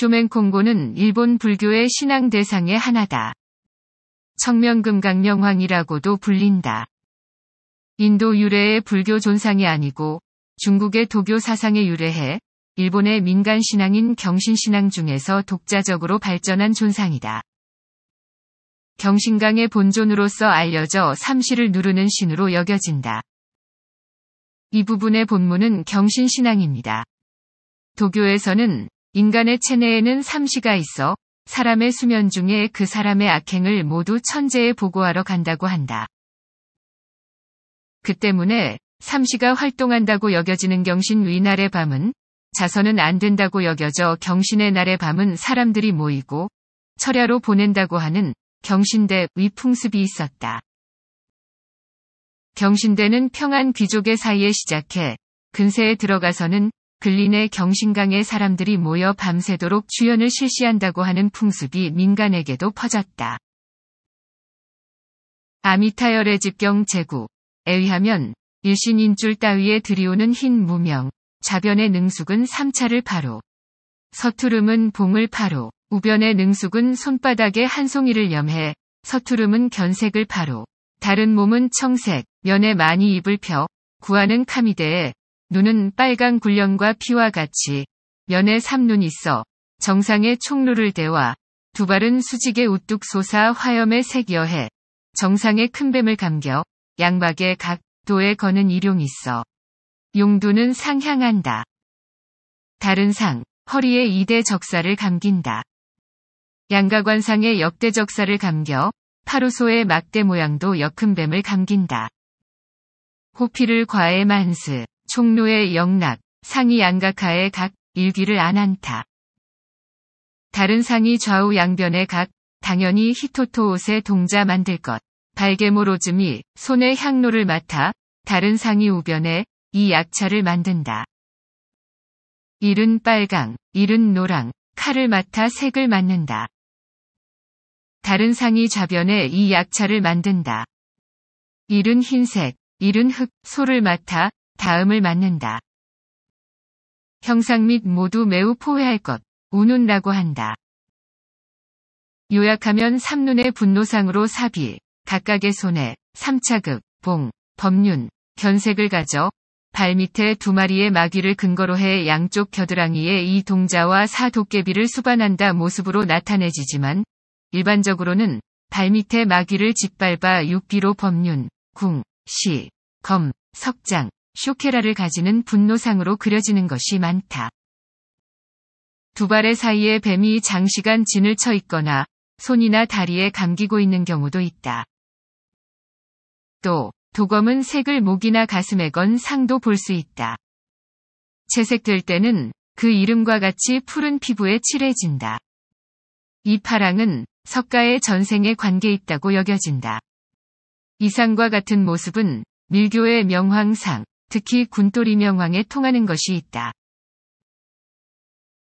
쇼맨콩고는 일본 불교의 신앙 대상의 하나다. 청명금강령황이라고도 불린다. 인도 유래의 불교 존상이 아니고 중국의 도교 사상에 유래해 일본의 민간 신앙인 경신신앙 중에서 독자적으로 발전한 존상이다. 경신강의 본존으로서 알려져 삼시를 누르는 신으로 여겨진다. 이 부분의 본문은 경신신앙입니다. 도교에서는 인간의 체내에는 삼시가 있어 사람의 수면 중에 그 사람의 악행을 모두 천재에 보고하러 간다고 한다. 그 때문에 삼시가 활동한다고 여겨지는 경신 위날의 밤은 자서는 안 된다고 여겨져 경신의 날의 밤은 사람들이 모이고 철야로 보낸다고 하는 경신대 위풍습이 있었다. 경신대는 평안 귀족의 사이에 시작해 근세에 들어가서는 글린의 경신강에 사람들이 모여 밤새도록 주연을 실시한다고 하는 풍습이 민간에게도 퍼졌다. 아미타열의 집경 제구에 의하면 일신인줄 따위에 들이오는 흰 무명, 자변의 능숙은 3차를 바로, 서투름은 봉을 바로, 우변의 능숙은 손바닥에 한 송이를 염해, 서투름은 견색을 바로, 다른 몸은 청색, 면에 많이 입을 펴, 구하는 카미대에 눈은 빨간 굴령과 피와 같이 면에 삼눈 있어 정상의 총루를 대와 두 발은 수직에 우뚝 솟아 화염에 색여해 정상의큰 뱀을 감겨 양막의 각도에 거는 일용 있어 용두는 상향한다. 다른 상 허리에 이대 적사를 감긴다. 양가관상의 역대 적사를 감겨 파루소의 막대 모양도 역큰 뱀을 감긴다. 호피를 과에 만스 총로의 영락, 상이 양각하에 각, 일기를 안한타. 다른 상이 좌우 양변에 각, 당연히 히토토옷의 동자 만들 것. 발개모로즈미, 손에 향로를 맡아, 다른 상이 우변에, 이 약차를 만든다. 일은 빨강, 일은 노랑, 칼을 맡아 색을 맡는다. 다른 상이 좌변에 이 약차를 만든다. 일은 흰색, 일은 흑, 소를 맡아 다음을 맞는다. 형상 및 모두 매우 포회할 것, 우눈라고 한다. 요약하면 삼눈의 분노상으로 사비, 각각의 손에, 삼차극, 봉, 법륜, 견색을 가져 발밑에 두 마리의 마귀를 근거로 해 양쪽 겨드랑이에 이 동자와 사도깨비를 수반한다 모습으로 나타내지지만 일반적으로는 발밑에 마귀를 짓밟아 육비로 법륜, 궁, 시, 검, 석장, 쇼케라를 가지는 분노상으로 그려지는 것이 많다. 두 발의 사이에 뱀이 장시간 진을 쳐 있거나 손이나 다리에 감기고 있는 경우도 있다. 또 도검은 색을 목이나 가슴에 건 상도 볼 수 있다. 채색될 때는 그 이름과 같이 푸른 피부에 칠해진다. 이 파랑은 석가의 전생에 관계 있다고 여겨진다. 이상과 같은 모습은 밀교의 명황상, 특히 군토리 명왕에 통하는 것이 있다.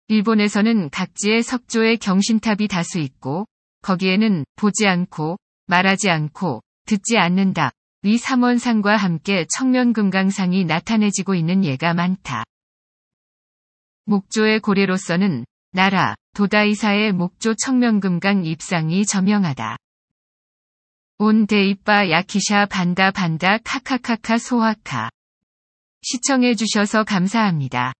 일본에서는 각지의 석조의 경신탑이 다수 있고 거기에는 보지 않고 말하지 않고 듣지 않는다. 위 삼원상과 함께 청면금강상이 나타내지고 있는 예가 많다. 목조의 고래로서는 나라, 도다이사의 목조 청면금강 입상이 저명하다. 온 데이빠 야키샤 반다 반다 카카카카 소화카 시청해주셔서 감사합니다.